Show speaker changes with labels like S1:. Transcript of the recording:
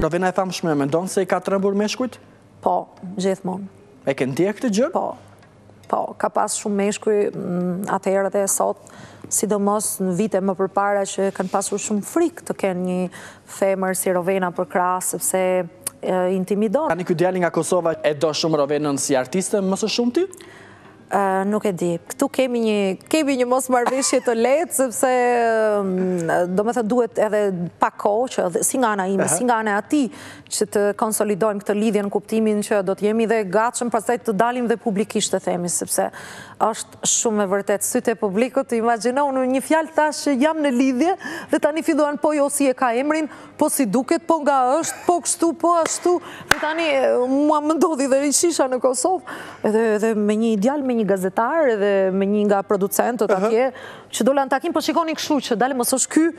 S1: Rovena e famshme, me ndonë se i ka të rëmbur meshkujt? Po, gjithmonë. E ke
S2: ndje këtë gjë? Po, po, ka pas shumë atë mm, atëherë dhe sot, sidomos në vite më përpara që kanë pasur shumë frikë të kenë një femër si Rovena për krasë, sepse intimidon.
S1: Ka një këtë djali nga Kosova, e do shumë Rovenën si artiste, mësë shumë ty?
S2: Nuk e di, këtu kemi një mos marveshje të letë, sepse do me thë duhet edhe pa që si nga ana ime, si nga ana ati, që të konsolidojmë këtë lidhje në kuptimin që do të jemi dhe gatshëm, pasaj të dalim dhe publikisht të themi, sepse është shumë e vërtet, syte publikët, të imagino, në një fjalë ta shë jam në lidhje, dhe tani fiduan po jo si e ka emrin, po si duket, po nga është, po kështu, po ashtu, dhe tani mua më ndodhi dhe rishisha në Kosovë, edhe me një ideal, me një gazetar edhe me një nga producentët atje, që dole në takim, po shikoni këshu që dalë mësosh ky,